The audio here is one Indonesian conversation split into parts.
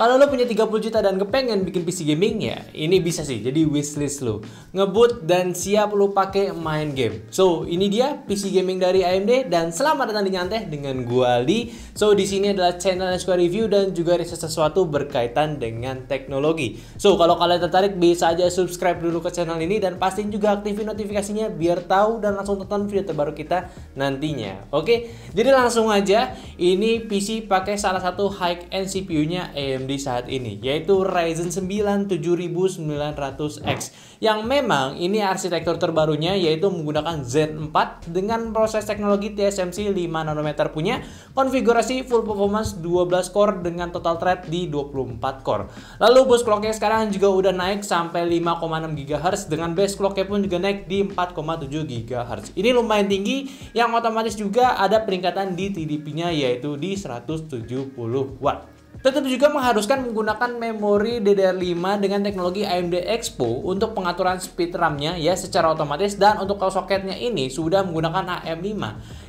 Kalau lo punya 30 juta dan kepengen bikin PC gaming ya, ini bisa sih jadi wishlist lo. Ngebut dan siap lo pakai main game. So, ini dia PC gaming dari AMD dan selamat datang di Nyanteh dengan gua Ali. So, di sini adalah channel suka Review dan juga riset sesuatu berkaitan dengan teknologi. So, kalau kalian tertarik bisa aja subscribe dulu ke channel ini dan pastiin juga aktifin notifikasinya biar tahu dan langsung tonton video terbaru kita nantinya. Oke, jadi langsung aja ini PC pakai salah satu high-end CPU-nya AMD AMD saat ini yaitu Ryzen 9 7900X yang memang ini arsitektur terbarunya yaitu menggunakan Z4 dengan proses teknologi TSMC 5 nanometer punya konfigurasi full performance 12 core dengan total thread di 24 core lalu bus clocknya sekarang juga udah naik sampai 5,6 GHz dengan base clocknya pun juga naik di 4,7 GHz ini lumayan tinggi yang otomatis juga ada peningkatan di TDP-nya yaitu di 170 watt. Tetap juga mengharuskan menggunakan memori DDR5 dengan teknologi AMD Expo untuk pengaturan speed RAM-nya ya secara otomatis dan untuk soketnya ini sudah menggunakan AM5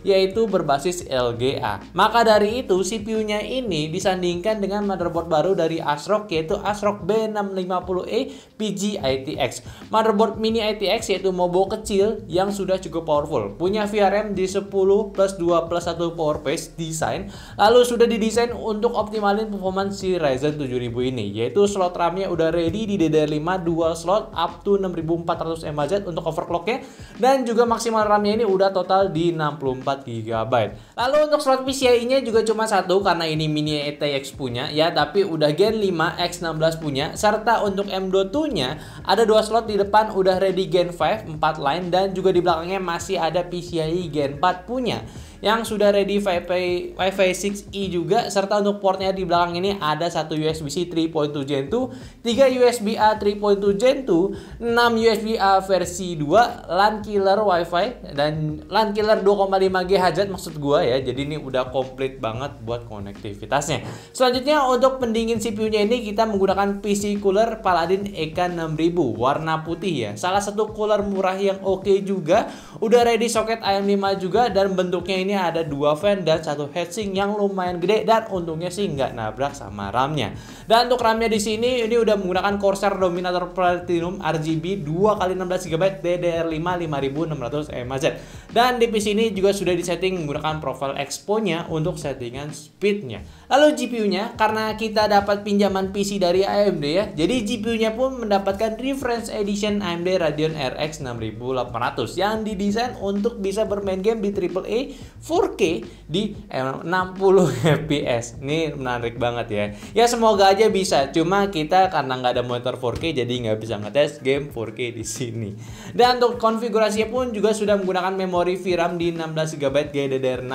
yaitu berbasis LGA. Maka dari itu CPU-nya ini disandingkan dengan motherboard baru dari ASRock yaitu ASRock B650E PGITX. Motherboard mini ITX yaitu mobo kecil yang sudah cukup powerful. Punya VRM di 10 plus 2 plus 1 power page design lalu sudah didesain untuk optimalin performance si Ryzen 7000 ini yaitu slot RAM-nya udah ready di DDR5 2 slot up to 6400 MHz untuk overclock-nya dan juga maksimal RAM-nya ini udah total di 64 GB. Lalu untuk slot PCIe-nya juga cuma satu karena ini mini ATX e punya ya tapi udah Gen 5 X16 punya serta untuk M.2-nya ada dua slot di depan udah ready Gen 5 4 line dan juga di belakangnya masih ada PCIe Gen 4 punya yang sudah ready WiFi WiFi 6E juga serta untuk portnya di belakang ini ada satu USB-C 3.2 Gen 2, 3 USB-A 3.2 Gen 2, 6 USB-A versi 2, LAN killer WiFi dan LAN killer 25 GHz maksud gua ya. Jadi ini udah komplit banget buat konektivitasnya. Selanjutnya untuk pendingin CPU-nya ini kita menggunakan PC Cooler Paladin EK6000 warna putih ya. Salah satu cooler murah yang oke okay juga. Udah ready soket AM5 juga dan bentuknya ini ini ada dua fan dan satu heatsink yang lumayan gede dan untungnya sih nggak nabrak sama RAM-nya. Dan untuk ramnya di sini ini udah menggunakan Corsair Dominator Platinum RGB 2 x 16 GB DDR5 5600 MHz. Dan di PC ini juga sudah disetting menggunakan profile Expo-nya untuk settingan speednya. Lalu GPU-nya karena kita dapat pinjaman PC dari AMD ya, jadi GPU-nya pun mendapatkan reference edition AMD Radeon RX 6800 yang didesain untuk bisa bermain game di A. 4K di 60 eh, fps. Ini menarik banget ya. Ya semoga aja bisa. Cuma kita karena nggak ada monitor 4K jadi nggak bisa ngetes game 4K di sini. Dan untuk konfigurasinya pun juga sudah menggunakan memori VRAM di 16 GB GDDR6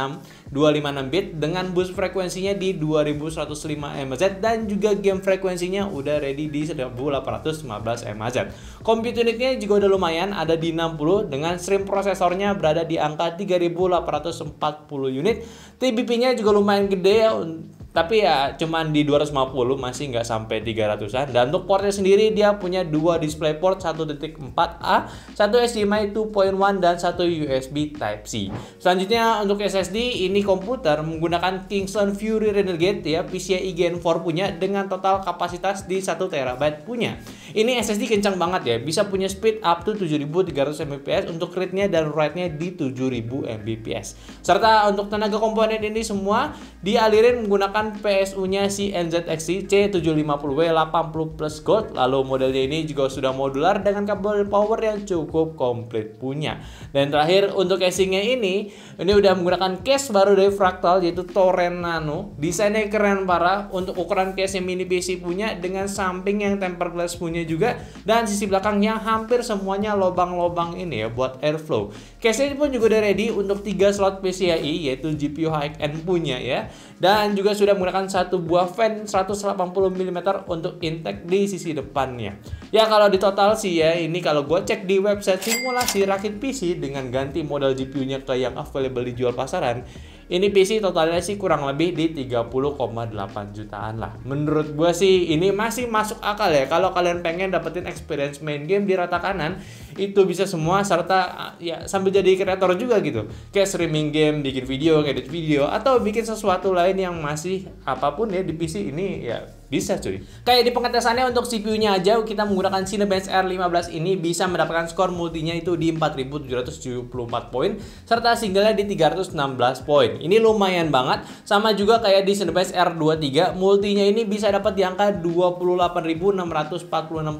256 bit dengan bus frekuensinya di 2105 MHz dan juga game frekuensinya udah ready di 1815 MHz. Compute unitnya juga udah lumayan ada di 60 dengan stream prosesornya berada di angka 3840 unit. TBP-nya juga lumayan gede ya tapi ya cuman di 250 masih nggak sampai 300-an dan untuk portnya sendiri dia punya dua display port 1.4A, satu HDMI 2.1 dan satu USB Type C. Selanjutnya untuk SSD ini komputer menggunakan Kingston Fury Renegade ya PCIe Gen 4 punya dengan total kapasitas di 1 TB punya. Ini SSD kencang banget ya, bisa punya speed up to 7300 Mbps untuk read-nya dan write-nya di 7000 Mbps. Serta untuk tenaga komponen ini semua dialirin menggunakan menggunakan PSU-nya si NZXT C750W 80 plus gold. Lalu modelnya ini juga sudah modular dengan kabel power yang cukup komplit punya. Dan terakhir untuk casingnya ini, ini udah menggunakan case baru dari Fractal yaitu Torrent Nano. Desainnya keren parah untuk ukuran case yang mini PC punya dengan samping yang tempered glass punya juga dan sisi belakang yang hampir semuanya lobang-lobang ini ya buat airflow. Case ini pun juga udah ready untuk 3 slot PCIe yaitu GPU high end punya ya dan juga sudah menggunakan satu buah fan 180 mm untuk intake di sisi depannya. Ya kalau di total sih ya ini kalau gue cek di website simulasi rakit PC dengan ganti model GPU-nya ke yang available dijual pasaran ini PC totalnya sih kurang lebih di 30,8 jutaan lah. Menurut gua sih ini masih masuk akal ya. Kalau kalian pengen dapetin experience main game di rata kanan, itu bisa semua serta ya sambil jadi kreator juga gitu. Kayak streaming game, bikin video, edit video, atau bikin sesuatu lain yang masih apapun ya di PC ini ya bisa cuy. Kayak di pengetesannya untuk CPU-nya aja kita menggunakan Cinebench R15 ini bisa mendapatkan skor multinya itu di 4774 poin serta singlenya di 316 poin. Ini lumayan banget. Sama juga kayak di Cinebench R23 multinya ini bisa dapat di angka 28646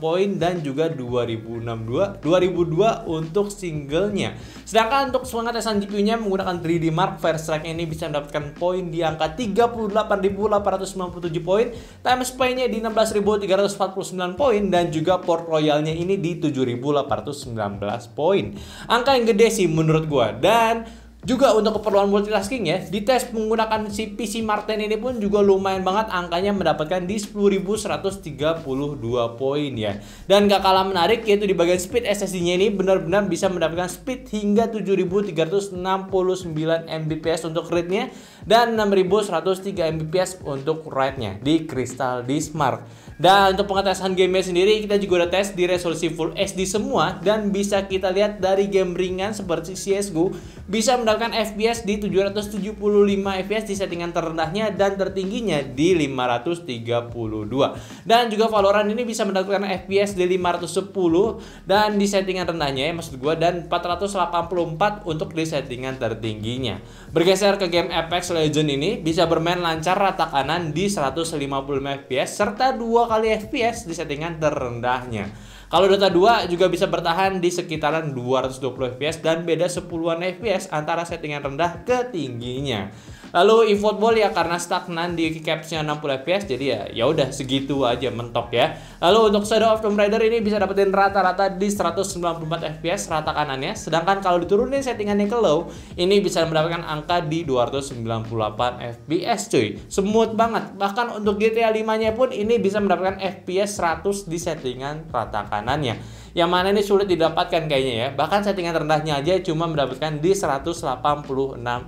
poin dan juga 2062 2002 untuk singlenya. Sedangkan untuk pengetesan GPU-nya menggunakan 3D Mark Fairstrike ini bisa mendapatkan poin di angka 38897 poin Time Play-nya di 16.349 poin dan juga Port Royalnya ini di 7.819 poin. Angka yang gede sih menurut gua dan juga untuk keperluan multitasking ya, di tes menggunakan si PC Martin ini pun juga lumayan banget angkanya mendapatkan di 10.132 poin ya. Dan gak kalah menarik yaitu di bagian speed SSD-nya ini benar-benar bisa mendapatkan speed hingga 7.369 Mbps untuk read-nya dan 6.103 Mbps untuk write-nya di Crystal Dismark. Dan untuk pengetesan gamenya sendiri kita juga udah tes di resolusi Full HD semua dan bisa kita lihat dari game ringan seperti CSGO bisa mendapatkan FPS di 775 FPS di settingan terendahnya dan tertingginya di 532. Dan juga Valorant ini bisa mendapatkan FPS di 510 dan di settingan rendahnya ya maksud gue dan 484 untuk di settingan tertingginya. Bergeser ke game Apex Legends ini bisa bermain lancar rata kanan di 150 FPS serta dua kali FPS di settingan terendahnya. Kalau Dota 2 juga bisa bertahan di sekitaran 220 FPS dan beda 10-an FPS antara settingan rendah ke tingginya. Lalu eFootball ya karena stagnan di capsnya 60 fps jadi ya ya udah segitu aja mentok ya. Lalu untuk Shadow of Tomb Raider ini bisa dapetin rata-rata di 194 fps rata kanannya. Sedangkan kalau diturunin settingannya ke low ini bisa mendapatkan angka di 298 fps cuy. Smooth banget. Bahkan untuk GTA 5 nya pun ini bisa mendapatkan fps 100 di settingan rata kanannya yang mana ini sulit didapatkan kayaknya ya. Bahkan settingan rendahnya aja cuma mendapatkan di 186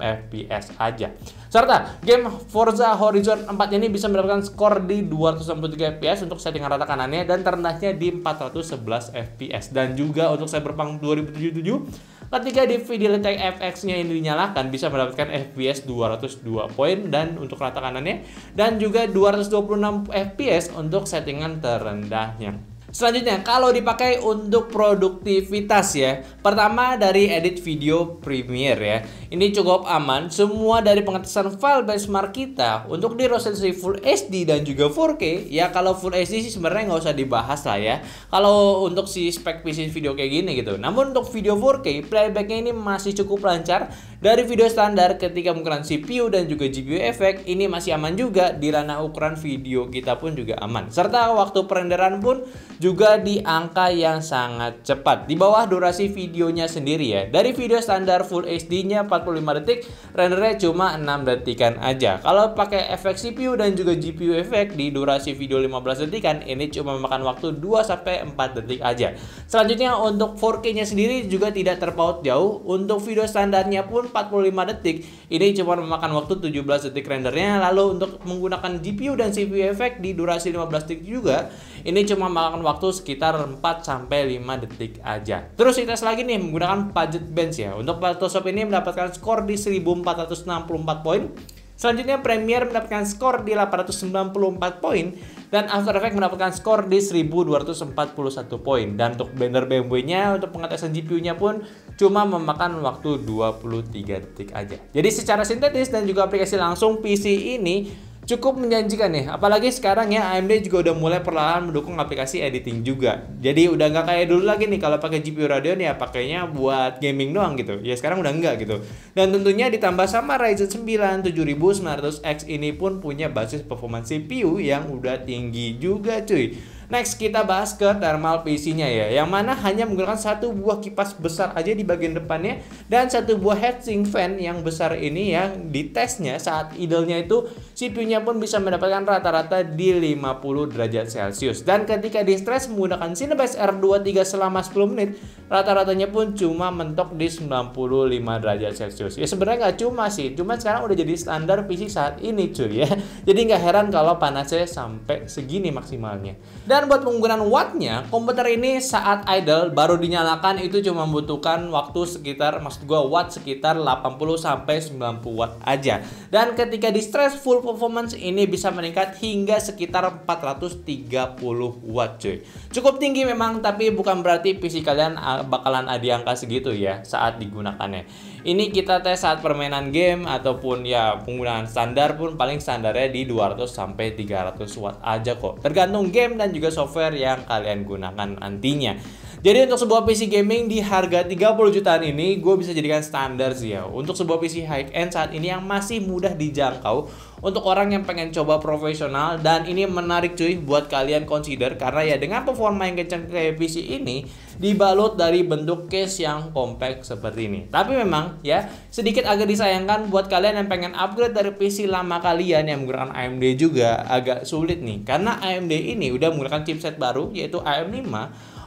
fps aja. Serta game Forza Horizon 4 ini bisa mendapatkan skor di 263 fps untuk settingan rata kanannya dan terendahnya di 411 fps. Dan juga untuk Cyberpunk 2077 Ketika di video Fidelity FX-nya ini dinyalakan bisa mendapatkan FPS 202 poin dan untuk rata kanannya dan juga 226 FPS untuk settingan terendahnya. Selanjutnya, kalau dipakai untuk produktivitas ya. Pertama dari edit video Premiere ya. Ini cukup aman, semua dari pengetesan file benchmark kita untuk di resolusi Full HD dan juga 4K. Ya kalau Full HD sih sebenarnya nggak usah dibahas lah ya. Kalau untuk si spek PC video kayak gini gitu. Namun untuk video 4K, playbacknya ini masih cukup lancar dari video standar ketika menggunakan CPU dan juga GPU efek. Ini masih aman juga di ranah ukuran video kita pun juga aman. Serta waktu perenderan pun juga di angka yang sangat cepat. Di bawah durasi videonya sendiri ya. Dari video standar Full HD-nya 45 detik, rendernya cuma 6 detikan aja. Kalau pakai efek CPU dan juga GPU efek di durasi video 15 detikan, ini cuma memakan waktu 2 4 detik aja. Selanjutnya untuk 4K-nya sendiri juga tidak terpaut jauh. Untuk video standarnya pun 45 detik, ini cuma memakan waktu 17 detik rendernya. Lalu untuk menggunakan GPU dan CPU efek di durasi 15 detik juga, ini cuma memakan waktu sekitar 4 sampai 5 detik aja. Terus kita lagi nih menggunakan budget bench ya. Untuk Photoshop ini mendapatkan mendapatkan skor di 1464 poin. Selanjutnya Premier mendapatkan skor di 894 poin dan After Effects mendapatkan skor di 1241 poin. Dan untuk banner BMW-nya untuk pengetesan GPU-nya pun cuma memakan waktu 23 detik aja. Jadi secara sintetis dan juga aplikasi langsung PC ini cukup menjanjikan nih. Ya. Apalagi sekarang ya AMD juga udah mulai perlahan mendukung aplikasi editing juga. Jadi udah nggak kayak dulu lagi nih kalau pakai GPU Radeon ya pakainya buat gaming doang gitu. Ya sekarang udah nggak gitu. Dan tentunya ditambah sama Ryzen 9 7900X ini pun punya basis performa CPU yang udah tinggi juga cuy. Next kita bahas ke thermal PC-nya ya, yang mana hanya menggunakan satu buah kipas besar aja di bagian depannya dan satu buah heatsink fan yang besar ini yang ditesnya saat idlenya itu CPU-nya pun bisa mendapatkan rata-rata di 50 derajat Celcius. Dan ketika di stress menggunakan cinebase R23 selama 10 menit, rata-ratanya pun cuma mentok di 95 derajat Celcius. Ya sebenarnya nggak cuma sih, cuma sekarang udah jadi standar PC saat ini cuy ya. Jadi nggak heran kalau panasnya sampai segini maksimalnya. Dan buat penggunaan wattnya, komputer ini saat idle baru dinyalakan itu cuma membutuhkan waktu sekitar maksud gua watt sekitar 80 sampai 90 watt aja. Dan ketika di stress full performance ini bisa meningkat hingga sekitar 430 watt cuy. Cukup tinggi memang tapi bukan berarti PC kalian bakalan ada angka segitu ya saat digunakannya. Ini kita tes saat permainan game ataupun ya penggunaan standar pun paling standarnya di 200 sampai 300 watt aja kok. Tergantung game dan juga software yang kalian gunakan nantinya. Jadi untuk sebuah PC gaming di harga 30 jutaan ini gue bisa jadikan standar sih ya. Untuk sebuah PC high end saat ini yang masih mudah dijangkau untuk orang yang pengen coba profesional dan ini menarik cuy buat kalian consider karena ya dengan performa yang kenceng kayak PC ini dibalut dari bentuk case yang compact seperti ini. Tapi memang ya sedikit agak disayangkan buat kalian yang pengen upgrade dari PC lama kalian yang menggunakan AMD juga agak sulit nih karena AMD ini udah menggunakan chipset baru yaitu AM5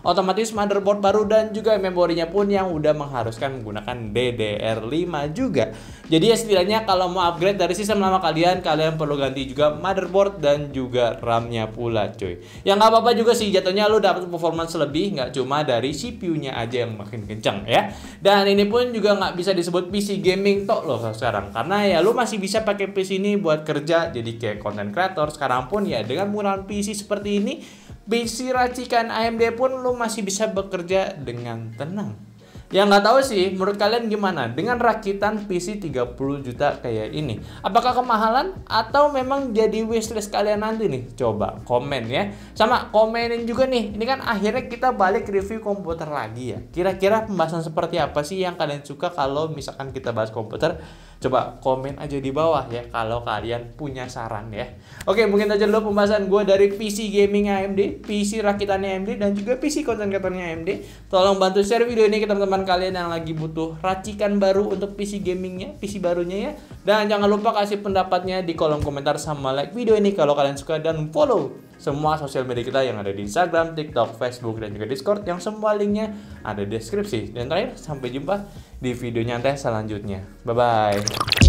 otomatis motherboard baru dan juga memorinya pun yang udah mengharuskan menggunakan DDR5 juga. Jadi ya setidaknya kalau mau upgrade dari sistem lama kalian, kalian perlu ganti juga motherboard dan juga RAM-nya pula cuy. Yang nggak apa-apa juga sih jatuhnya lu dapat performance lebih nggak cuma dari CPU-nya aja yang makin kenceng ya. Dan ini pun juga nggak bisa disebut PC gaming tok loh sekarang karena ya lu masih bisa pakai PC ini buat kerja jadi kayak content creator sekarang pun ya dengan menggunakan PC seperti ini PC racikan AMD pun lo masih bisa bekerja dengan tenang. Yang nggak tahu sih, menurut kalian gimana dengan rakitan PC 30 juta kayak ini? Apakah kemahalan atau memang jadi wishlist kalian nanti nih? Coba komen ya. Sama komenin juga nih. Ini kan akhirnya kita balik review komputer lagi ya. Kira-kira pembahasan seperti apa sih yang kalian suka kalau misalkan kita bahas komputer? Coba komen aja di bawah ya kalau kalian punya saran ya. Oke, mungkin aja dulu pembahasan gue dari PC gaming AMD, PC rakitannya AMD dan juga PC konten kreatornya AMD. Tolong bantu share video ini ke teman-teman kalian yang lagi butuh racikan baru untuk PC gamingnya, PC barunya ya. Dan jangan lupa kasih pendapatnya di kolom komentar sama like video ini kalau kalian suka dan follow semua sosial media kita yang ada di Instagram, TikTok, Facebook, dan juga Discord yang semua linknya ada di deskripsi. Dan terakhir, sampai jumpa di video nyantai selanjutnya. Bye-bye.